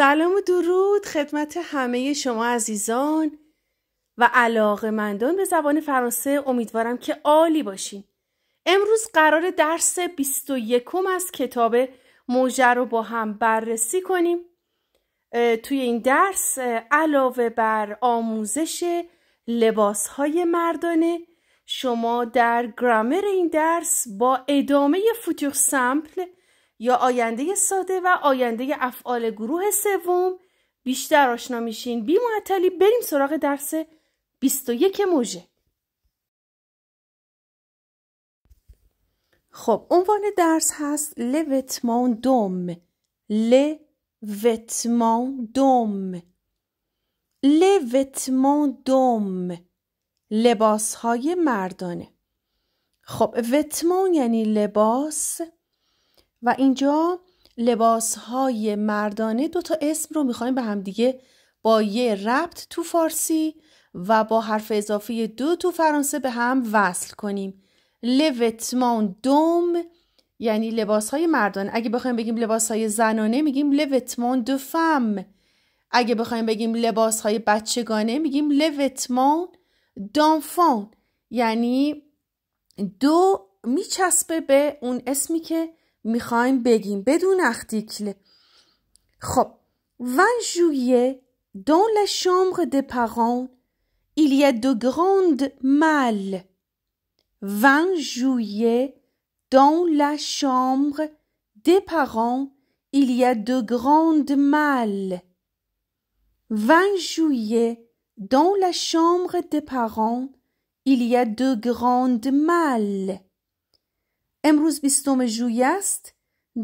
سلام و درود خدمت همه شما عزیزان و علاقه مندان به زبان فرانسه امیدوارم که عالی باشین. امروز قرار درس 21 از کتاب موجه رو با هم بررسی کنیم. توی این درس علاوه بر آموزش لباس های مردانه شما در گرامر این درس با ادامه فوتور سمپل یا آینده ساده و آینده افعال گروه سوم بیشتر آشنا میشین بی معطلی بریم سراغ درس 21 موژه خب عنوان درس هست لوتمان دوم لوتمان دوم لوتمان دوم لباس های مردانه خب وتمان یعنی لباس و اینجا لباس های مردانه دو تا اسم رو میخوایم به همدیگه با یه ربط تو فارسی و با حرف اضافه دو تو فرانسه به هم وصل کنیم لوتمان دوم یعنی لباس های مردان اگه بخوایم بگیم لباس های زنانه میگیم لوتمان دو فم اگه بخوایم بگیم لباس های بچگانه میگیم لوتمان دانفان یعنی دو میچسبه به اون اسمی که میخوایم 20 juillet dans la chambre des parents il y a de grandes malles 20 juillet dans la chambre des parents il y a de grandes malles 20 juillet dans la chambre des parents il y a de grandes malles امروز بیستم ژوئیه است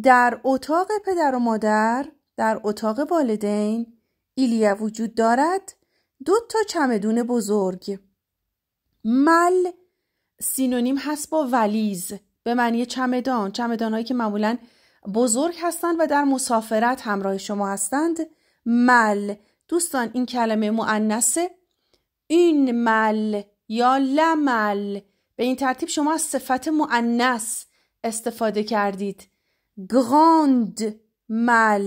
در اتاق پدر و مادر در اتاق والدین ایلیا وجود دارد دو تا چمدون بزرگ مل سینونیم هست با ولیز به معنی چمدان چمدان هایی که معمولا بزرگ هستند و در مسافرت همراه شما هستند مل دوستان این کلمه معنسه این مل یا لمل به این ترتیب شما از صفت معنس استفاده کردید grand mal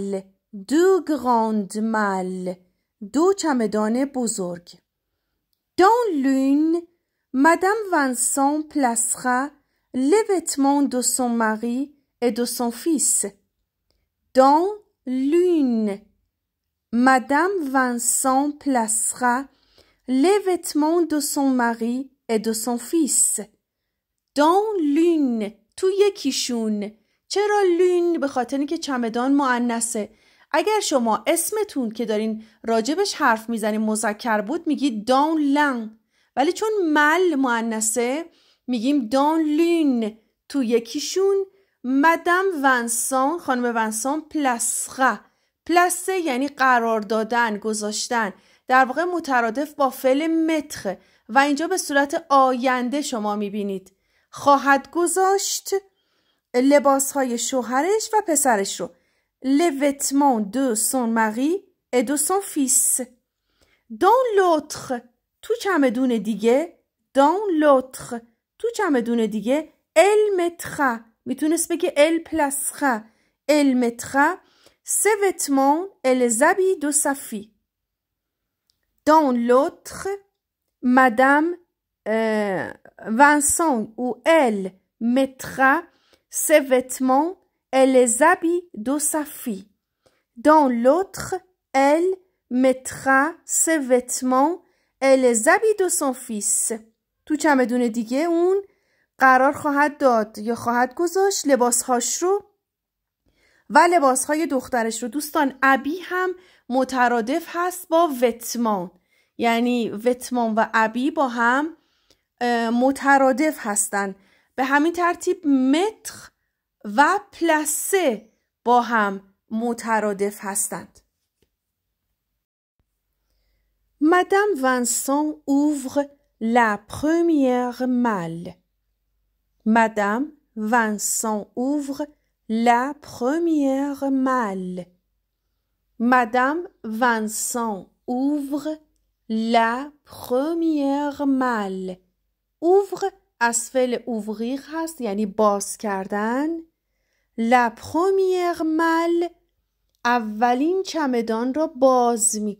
du گراند مال du چمدان bozorg Dans l'une, Madame Vincent placera les vêtements de son mari et de son fils. Dans l'une, Madame Vincent placera les vêtements de son mari et de son fils. Dans l'une, تو یکیشون چرا لین به خاطر اینکه چمدان معنسه اگر شما اسمتون که دارین راجبش حرف میزنین مذکر بود میگید دان لن ولی چون مل معنسه میگیم دان لین تو یکیشون مدم ونسان خانم ونسان پلسخه پلسه یعنی قرار دادن گذاشتن در واقع مترادف با فعل متخ و اینجا به صورت آینده شما میبینید خواهد گذاشت لباس شوهرش و پسرش رو لوتمان دو سون مری دو سون فیس دان لوتر تو چمدون دیگه دان لوتر تو چمدون دیگه المتخ میتونست بگه ال پلسخه ال سه وتمان ال لزابی دو صفی دان لوتر مدام Vincent ou elle mettra ses vêtements et les habits de sa fille. Dans l'autre, elle mettra ses vêtements et les habits de son fils. تو چمدون دیگه اون قرار خواهد داد یا خواهد گذاشت لباسهاش رو و لباسهای دخترش رو دوستان ابی هم مترادف هست با وتمان یعنی وتمان و ابی با هم مترادف هستند به همین ترتیب متر و پلاسه با هم مترادف هستند مادام ونسون اوور لا پرمیر مال مادام ونسون اوور لا پرمیر مال مادام ونسون اوور لا پرمیر مال ouvre از فعل ouvrir یعنی باز la première malle, اولین چمدان را باز mi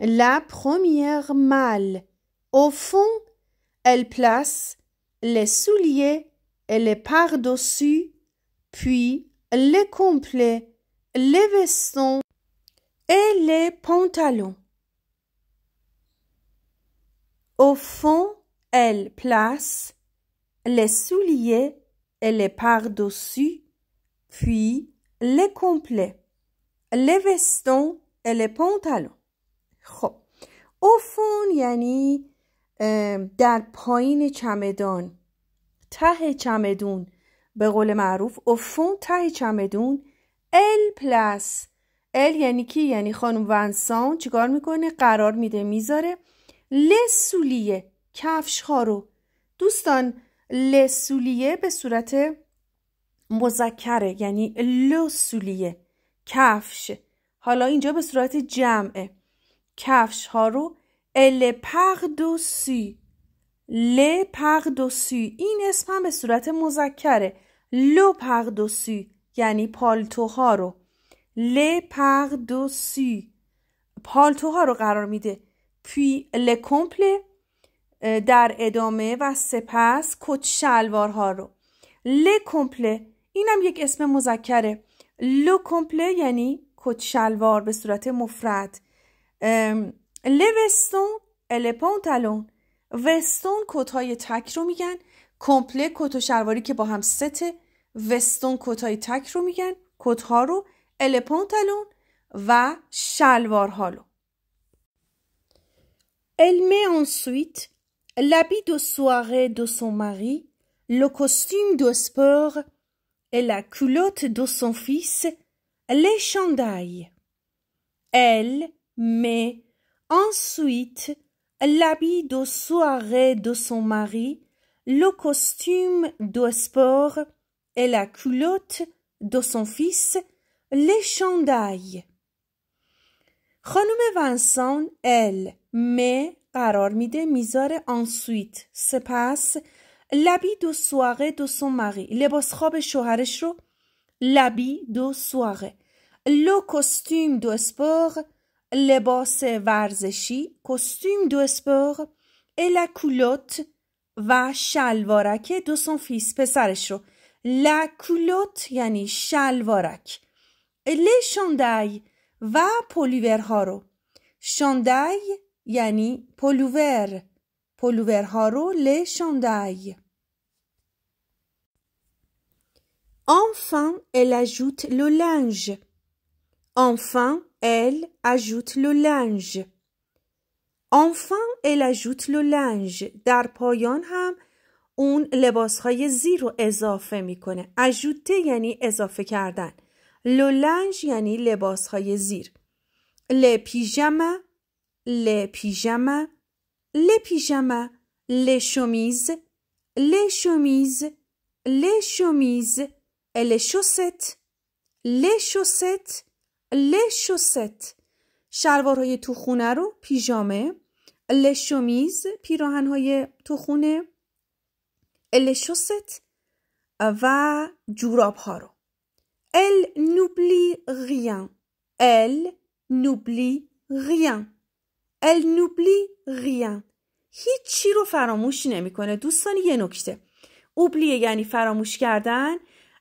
la première malle. au fond elle place les souliers et les par-dessus puis les complets les vestons et les pantalons au fond Elle place les souliers et les par-dessus, puis les complets, les vestons et les pantalons. خب افون یعنی در پایین چمدان ته چمدون به قول معروف اوفون ته چمدون ال پلاس ال یعنی کی یعنی خانم ونسان چیکار میکنه قرار میده میذاره لسولیه کفشها رو دوستان لسولیه به صورت مذکره یعنی لسولیه کفش حالا اینجا به صورت جمعه کفش ها رو دو سی این اسم هم به صورت مذکره سی یعنی پالتوها رو پالتو پالتوها رو قرار میده پی لکمپله در ادامه و سپس کت شلوارها رو ل کمپله اینم یک اسم مذکره لو کمپله یعنی کت شلوار به صورت مفرد ل وستون ال پانتالون وستون کت های تک رو میگن کمپله کت و شلواری که با هم ست وستون کت های تک رو میگن کت ها رو ال پانتالون و شلوار رو Elle met ensuite l'habit de soirée de son mari, le costume de sport et la culotte de son fils, les chandails. Elle met ensuite l'habit de soirée de son mari, le costume de sport et la culotte de son fils, les chandails. Renommée Vincent, elle, met قرار میده میذاره آنسویت سپس لبی دو سواغه دو ماری لباس خواب شوهرش رو لبی دو سواغه لو کستیم دو اسپور لباس ورزشی کستیم دو اسپور الا کولوت و شلوارک دو سن فیس پسرش رو لا کولوت یعنی شلوارک لی شاندای و پولیورها رو شاندای یعنی پلوور ها رو ل Enfin, elle ajoute le linge. Enfin, elle ajoute le linge. Enfin, elle ajoute le linge. در پایان هم اون لباس های زیر رو اضافه میکنه. اجوته یعنی اضافه کردن. لولنج یعنی لباس های زیر. ل le pyjama le pyjama le chemise le chemise le chemise et les chaussettes, les chaussettes, les chaussettes. شلوار های تو خونه رو پیژامه شومیز پیراهن های تو خونه ال شوست و جوراب ها رو ال نوبلی غیان ال نوبلی غیان ال نوبلی هیچ هیچی رو فراموش نمیکنه دوستان یه نکته اوبلیه یعنی فراموش کردن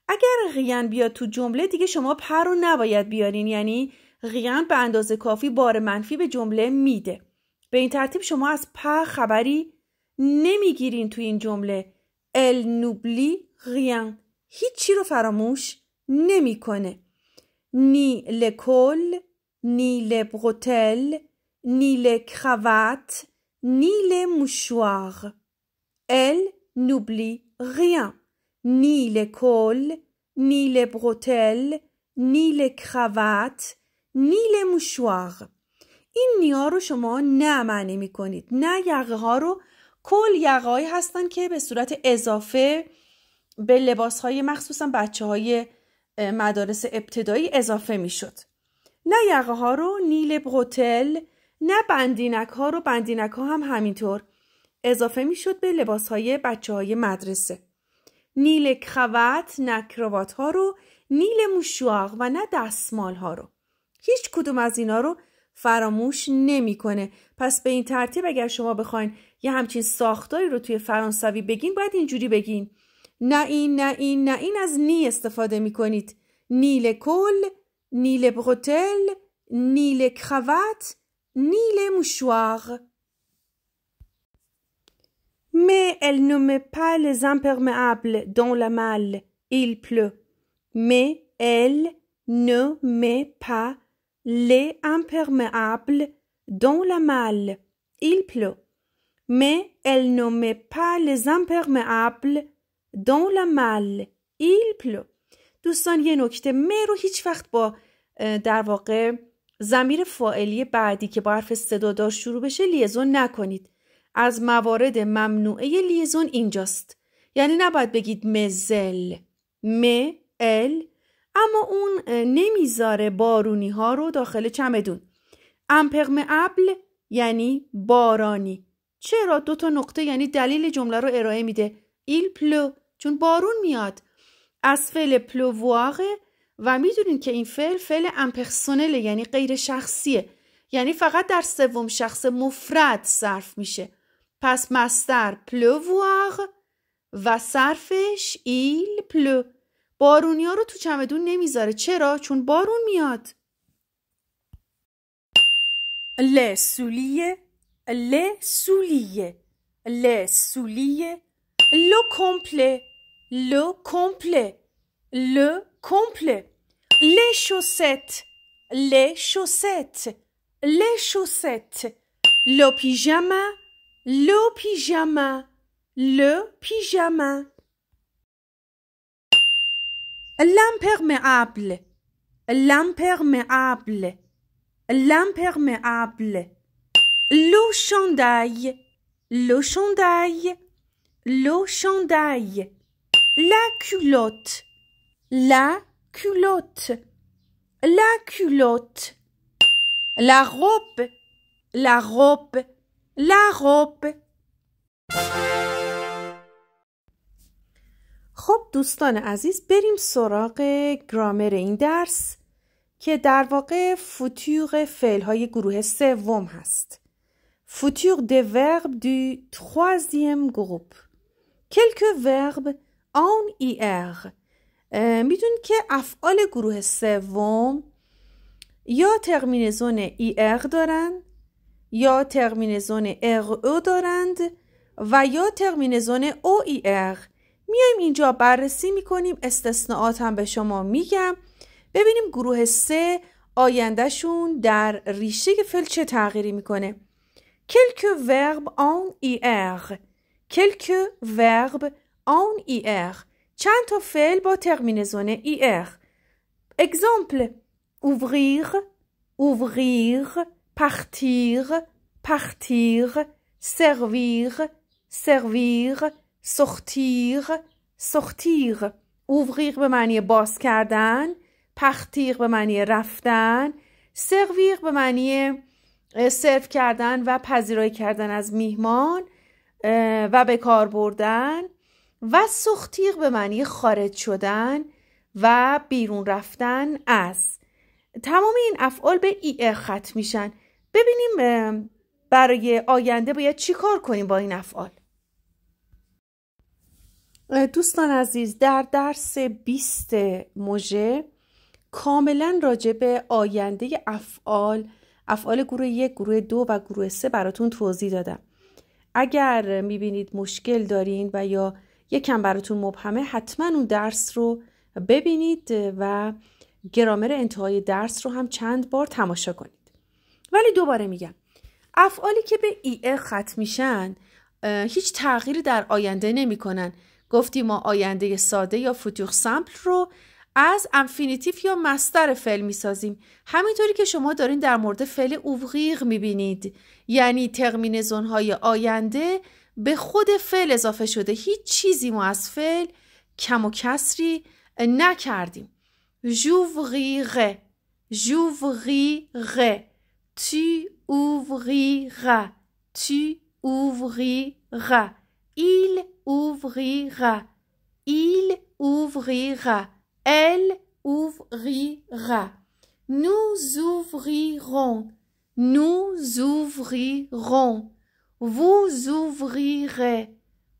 اگر غیان بیاد تو جمله دیگه شما پر رو نباید بیارین یعنی غیان به اندازه کافی بار منفی به جمله میده به این ترتیب شما از پر خبری نمیگیرین تو این جمله ال نوبلی غیان هیچی رو فراموش نمیکنه نی لکل نی لبغتل ni les cravates, ni les mouchoirs. Elle n'oublie rien, ni les cols, ni les bretelles, ni les cravates, ni les mouchoirs. این نیا رو شما نه معنی می کنید. نه یقه ها رو کل یقه هایی هستن که به صورت اضافه به لباس های مخصوصا بچه های مدارس ابتدایی اضافه می شد. نه یقه ها رو نیل بروتل نه بندینک ها رو بندینک ها هم همینطور اضافه میشد به لباس های بچه های مدرسه نیل کروت نه کروات ها رو نیل موشواق و نه دستمال ها رو هیچ کدوم از اینا رو فراموش نمیکنه پس به این ترتیب اگر شما بخواین یه همچین ساختاری رو توی فرانسوی بگین باید اینجوری بگین نه این نه این نه این از نی استفاده میکنید نیل کل نیل بروتل نیل کروت ni les mouchoirs. Mais elle ne met pas les imperméables dans la malle. Il pleut. Mais elle ne met pas les imperméables dans la malle. Il pleut. Mais elle ne met pas les imperméables dans la malle. Il pleut. دوستان یه نکته می رو هیچ وقت با در زمیر فائلی بعدی که با حرف صدادار شروع بشه لیزون نکنید از موارد ممنوعه لیزون اینجاست یعنی نباید بگید مزل م ال اما اون نمیذاره بارونی ها رو داخل چمدون امپقم ابل یعنی بارانی چرا دو تا نقطه یعنی دلیل جمله رو ارائه میده ایل پلو چون بارون میاد از فعل واقع و میدونین که این فعل فعل امپرسونل یعنی غیر شخصیه یعنی فقط در سوم شخص مفرد صرف میشه پس مستر پلووار و صرفش ایل پلو بارونیا رو تو چمدون نمیذاره چرا؟ چون بارون میاد ل سولیه ل سولیه ل سولیه لو کمپله لو کمپله لو complet. Les chaussettes, les chaussettes, les chaussettes. Le pyjama, le pyjama, le pyjama. L'imperméable, l'imperméable, l'imperméable. Le chandail, le chandail, le chandail. La culotte, La culotte. La culotte. La robe. La robe. La robe. خب دوستان عزیز بریم سراغ گرامر این درس که در واقع فوتیوغ فعل های گروه سوم هست. فوتیوغ د ورب دو تروازیم گروپ. کلک ورب آن ای ار. میدونید که افعال گروه سوم یا ترمینزون ای اغ دارند یا ترمینزون اغ او دارند و یا ترمینزون او ای اغ میایم اینجا بررسی میکنیم استثناءات هم به شما میگم ببینیم گروه سه آیندهشون در ریشه فعل چه تغییری میکنه آن ای اغ کلک ورب آن ای ir چند تا فعل با ترمینزون ای اخ اگزامپل اوغیغ اوغیغ پختیغ پختیغ سرویغ سرویغ سختیغ سختیغ اوغیغ به معنی باز کردن پختیغ به معنی رفتن سرویغ به معنی سرو کردن و پذیرایی کردن از میهمان و به کار بردن و سختیق به معنی خارج شدن و بیرون رفتن از تمام این افعال به ای ختم میشن ببینیم برای آینده باید چی کار کنیم با این افعال دوستان عزیز در درس 20 موژه کاملا راجع به آینده افعال افعال گروه یک گروه دو و گروه سه براتون توضیح دادم اگر میبینید مشکل دارین و یا یکم براتون مبهمه حتما اون درس رو ببینید و گرامر انتهای درس رو هم چند بار تماشا کنید ولی دوباره میگم افعالی که به ای, ختم میشن هیچ تغییری در آینده نمیکنن گفتیم ما آینده ساده یا فوتوخ سمپل رو از انفینیتیف یا مستر فعل میسازیم همینطوری که شما دارین در مورد فعل اوغیق میبینید یعنی تقمین زونهای آینده به خود فعل اضافه شده هیچ چیزی ما از فعل کم و کسری نکردیم ژووقی غ تی غ تی اوویر تو ایل اووی ایل اووقی ال اووقی ق نو رون نو زووقی رون vous ouvrirez,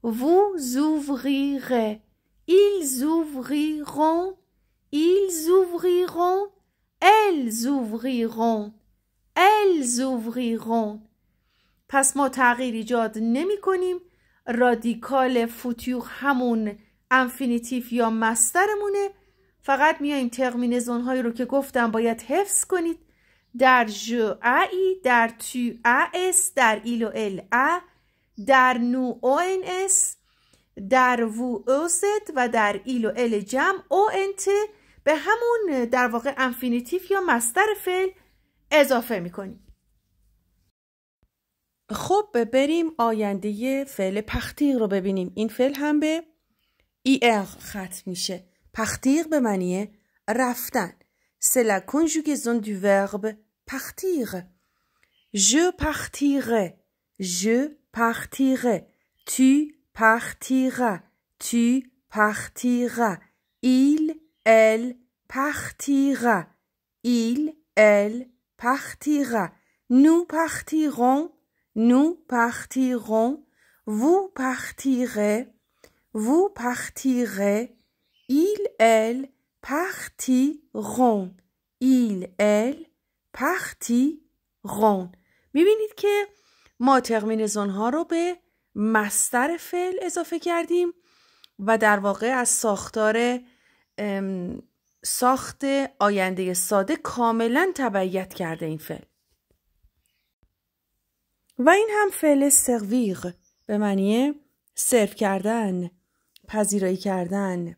vous ouvrirez, ils ouvriront, ils ouvriront, elles ouvriront, elles ouvriront. پس ما تغییر ایجاد نمی کنیم رادیکال فوتیور همون انفینیتیف یا مسترمونه فقط میاییم تقمین هایی رو که گفتم باید حفظ کنید در ای، در تو اس در ایل ال ا در نو او در و و در ایل و ال جمع او انت به همون در واقع انفینیتیف یا مستر فعل اضافه میکنیم خب بریم آینده فعل پختیق رو ببینیم این فعل هم به ای اغ ختم میشه پختیق به معنی رفتن c'est la conjugaison du verbe partir. Je partirai, je partirai, tu partiras, tu partiras, il, elle partira, il, elle partira, nous partirons, nous partirons, vous partirez, vous partirez, il, elle ایل il elle غون میبینید که ما ترمینزون ها رو به مستر فعل اضافه کردیم و در واقع از ساختار ساخت آینده ساده کاملا تبعیت کرده این فعل و این هم فعل سرویغ به معنی سرو کردن پذیرایی کردن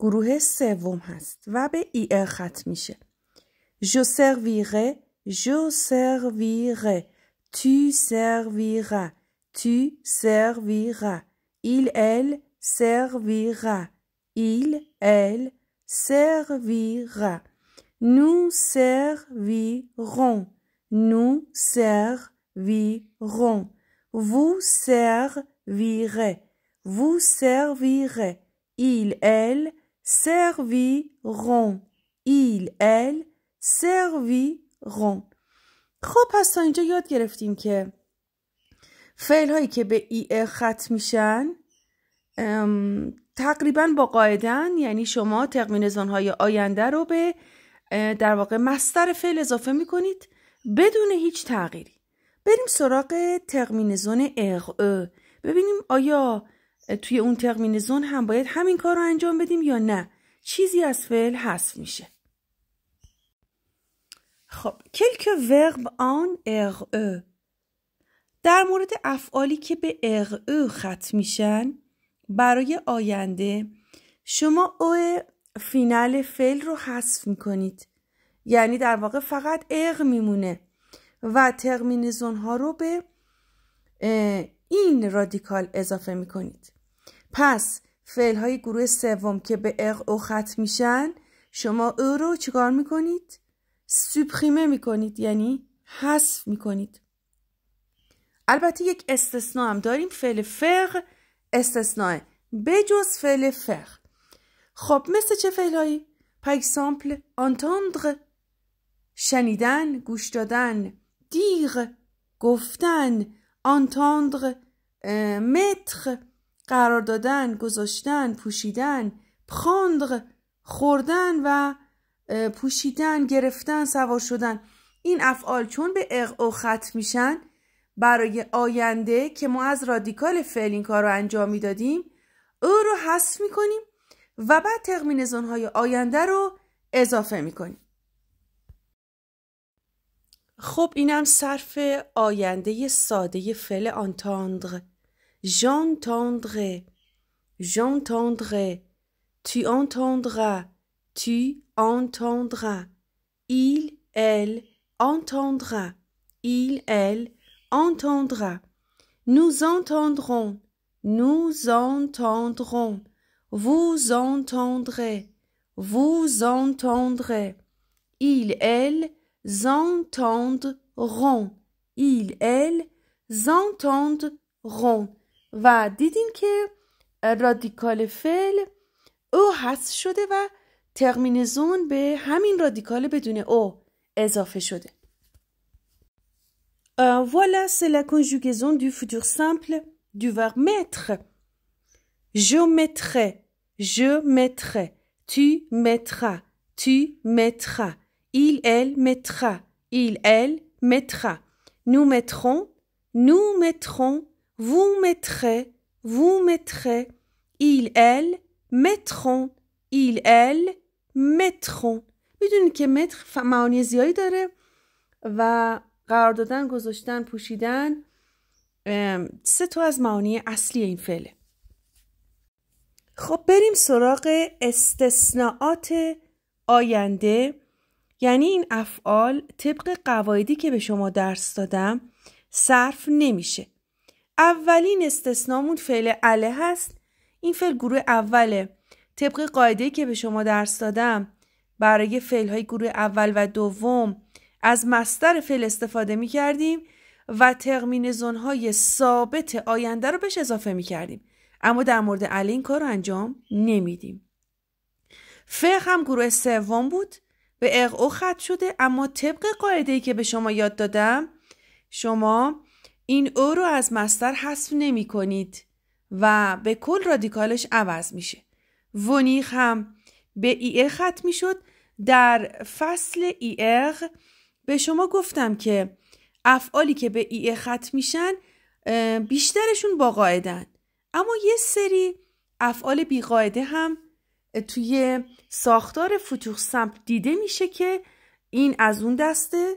گروه سوم هست و به ای ار ختم میشه جو سرویره جو سرویره تو سرویره تو سرویره ایل ال سرویره ایل ال سرویره نو سرویرون نو سرویرون وو سرویره وو سرویره ایل ال serviront ایل ال serviront خب پس تا اینجا یاد گرفتیم که فعل هایی که به ای, ای خط میشن تقریبا با قاعدن یعنی شما تقمینزان های آینده رو به در واقع مستر فعل اضافه میکنید بدون هیچ تغییری بریم سراغ زون اغ ببینیم آیا توی اون ترمینزون هم باید همین کار رو انجام بدیم یا نه چیزی از فعل حذف میشه خب کلک ورب آن او در مورد افعالی که به او ختم میشن برای آینده شما او فینال فعل رو حذف میکنید یعنی در واقع فقط اغ میمونه و ترمینزون ها رو به این رادیکال اضافه میکنید پس فعل های گروه سوم که به اق او ختم میشن شما او رو چیکار میکنید؟ سپخیمه میکنید یعنی حذف میکنید البته یک استثناء هم داریم فعل فق استثناء جز فعل فق خب مثل چه فعل هایی؟ پر سامپل شنیدن گوش دادن دیر گفتن انتاندر متر قرار دادن گذاشتن پوشیدن پخاندغ خوردن و پوشیدن گرفتن سوار شدن این افعال چون به اق و ختم میشن برای آینده که ما از رادیکال فعل این کار رو انجام میدادیم او رو حذف میکنیم و بعد تقمین های آینده رو اضافه میکنیم خب اینم صرف آینده ساده فعل آنتاندغ J'entendrai, j'entendrai. Tu entendras, tu entendras. Il, elle, entendra. Il, elle, entendra. Nous entendrons, nous entendrons. Vous entendrez, vous entendrez. Ils, elles, entendront. Ils, elles, entendront. و دیدیم که رادیکال فعل او حذف شده و تقمینزون به همین رادیکال بدون او اضافه شده Voilà, c'est la conjugaison du futur simple du verbe mettre. Je mettrai, je mettrai, tu mettras, tu mettras, il, elle mettra, il, elle mettra, nous mettrons, nous mettrons, vous mettrez, vous mettrez, il, elle, mettront, il, elle, mettront. میدونید که متر معانی زیادی داره و قرار دادن گذاشتن پوشیدن سه تو از معانی اصلی این فعله خب بریم سراغ استثناءات آینده یعنی این افعال طبق قواعدی که به شما درس دادم صرف نمیشه اولین استثنامون فعل عله هست این فعل گروه اوله طبق قاعده که به شما درس دادم برای فعل های گروه اول و دوم از مستر فعل استفاده می کردیم و تقمین های ثابت آینده رو بهش اضافه می کردیم. اما در مورد علی این کار رو انجام نمیدیم. فقه هم گروه سوم بود به اقعو خط شده اما طبق قاعده که به شما یاد دادم شما این او رو از مستر حذف نمی کنید و به کل رادیکالش عوض میشه. ونیخ هم به ای ختم می شد در فصل ای به شما گفتم که افعالی که به ای ختم میشن بیشترشون با قاعدن اما یه سری افعال بیقاعده هم توی ساختار فتوخ سمپ دیده میشه که این از اون دسته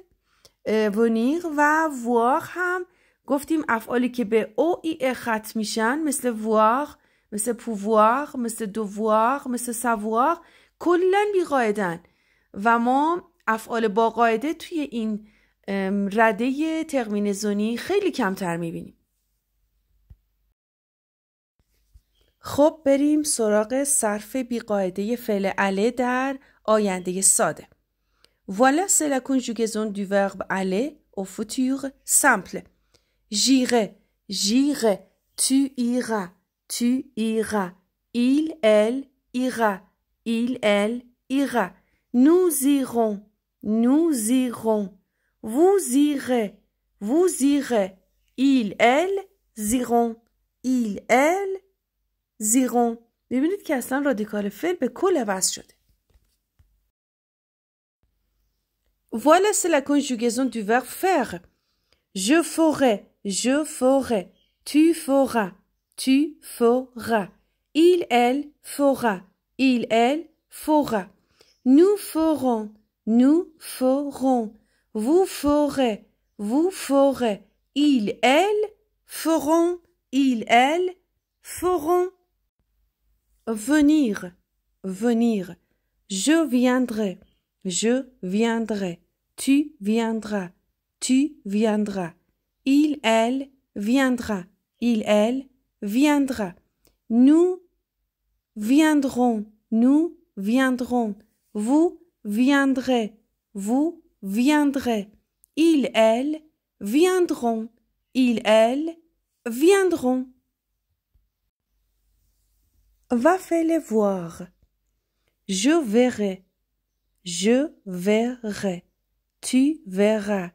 ونیغ و واغ هم گفتیم افعالی که به او ای ختم میشن مثل وواغ مثل pouvoir مثل devoir مثل کلن کلا بیقاعدن و ما افعال با قاعده توی این رده تقمین خیلی کمتر میبینیم خب بریم سراغ صرف بیقاعده فعل عله در آینده ساده Voilà, c'est la conjugaison du verbe aller au futur simple. J'irai, j'irai. Tu iras, tu iras. Il, elle, ira. Il, elle, ira. Nous irons, nous irons. Vous irez, vous irez. Il, elle, iront. Il, elle, iront. ببینید که Voilà, c'est la conjugaison du verbe faire. Je ferai, je ferai, tu feras, tu feras, il, elle fera, il, elle fera, nous ferons, nous ferons, vous ferez, vous ferez, il, elle feront, il, elle feront. Venir, venir, je viendrai, je viendrai, tu viendras, tu viendras. Il, elle, viendra. Il, elle, viendra. Nous viendrons. Nous viendrons. Vous viendrez. Vous viendrez. Il, elle, viendront. Il, elle, viendront. Va faire les voir. Je verrai. Je verrai. Tu verras.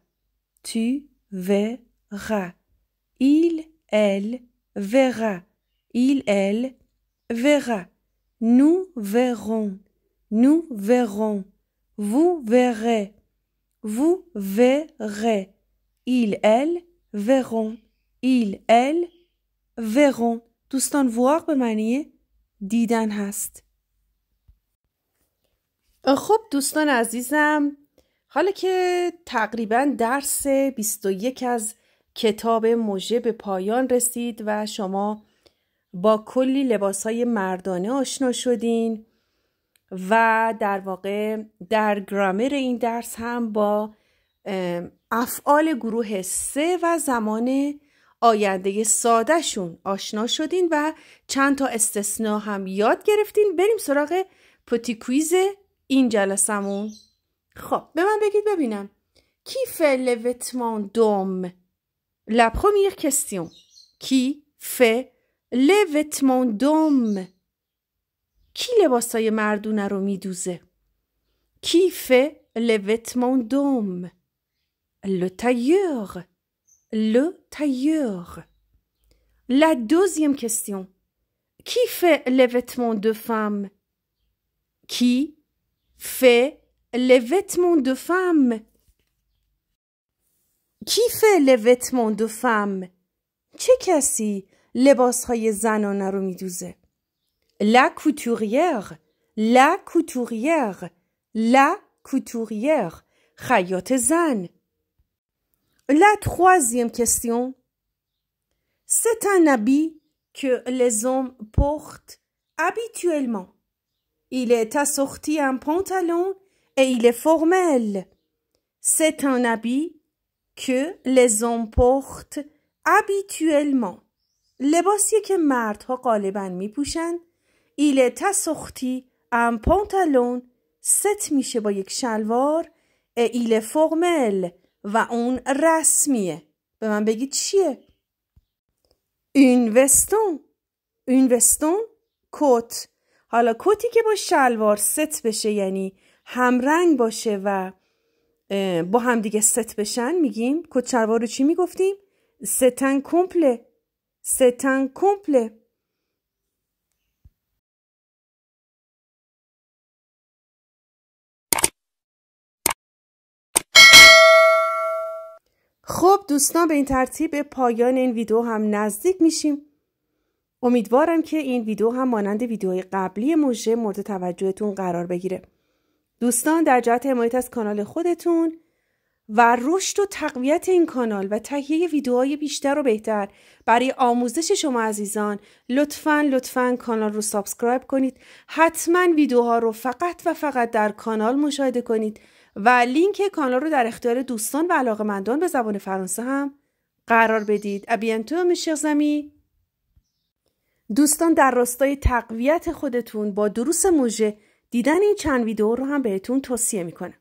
Tu verras. ra. Il, elle, verra. Il, elle, verra. Nous verrons. Nous verrons. Vous verrez. Vous verrez. Il, elle, verront. Il, elle, verront. دوستان voir de manière دیدن هست. خب دوستان عزیزم حالا که تقریبا درس 21 از کتاب موژه به پایان رسید و شما با کلی لباس های مردانه آشنا شدین و در واقع در گرامر این درس هم با افعال گروه سه و زمان آینده سادهشون آشنا شدین و چند تا استثنا هم یاد گرفتین بریم سراغ پوتیکویز این جلسمون خب به من بگید ببینم کی فلوتمان دوم La première question, qui fait les vêtements d'homme qui les مردونه qui romidouze. Qui fait les vêtements d'homme le tailleur le tailleur la deuxième question qui fait les vêtements de femme qui fait les vêtements de femme qui fait les vêtements de femme چه la couturière la couturière la couturière la troisième question c'est un habit que les hommes portent habituellement il est assorti un pantalon et il est formel c'est un habit که لزوم پخت habituellement لباسیه که مردها غالبا میپوشند، ایل تسختی ام پانتالون ست میشه با یک شلوار ایل فرمل و اون رسمیه به من بگید چیه این وستون این وستون کت حالا کتی که با شلوار ست بشه یعنی همرنگ باشه و با همدیگه ست بشن میگیم کچروا رو چی میگفتیم ستن کمپله ستن کمپله خب دوستان به این ترتیب پایان این ویدیو هم نزدیک میشیم امیدوارم که این ویدیو هم مانند ویدیوهای قبلی موژه مورد توجهتون قرار بگیره دوستان در جهت حمایت از کانال خودتون و رشد و تقویت این کانال و تهیه ویدیوهای بیشتر و بهتر برای آموزش شما عزیزان لطفا لطفا کانال رو سابسکرایب کنید حتما ویدیوها رو فقط و فقط در کانال مشاهده کنید و لینک کانال رو در اختیار دوستان و مندان به زبان فرانسه هم قرار بدید ابینتو میشه زمی دوستان در راستای تقویت خودتون با دروس موژه دیدن این چند ویدیو رو هم بهتون توصیه میکنم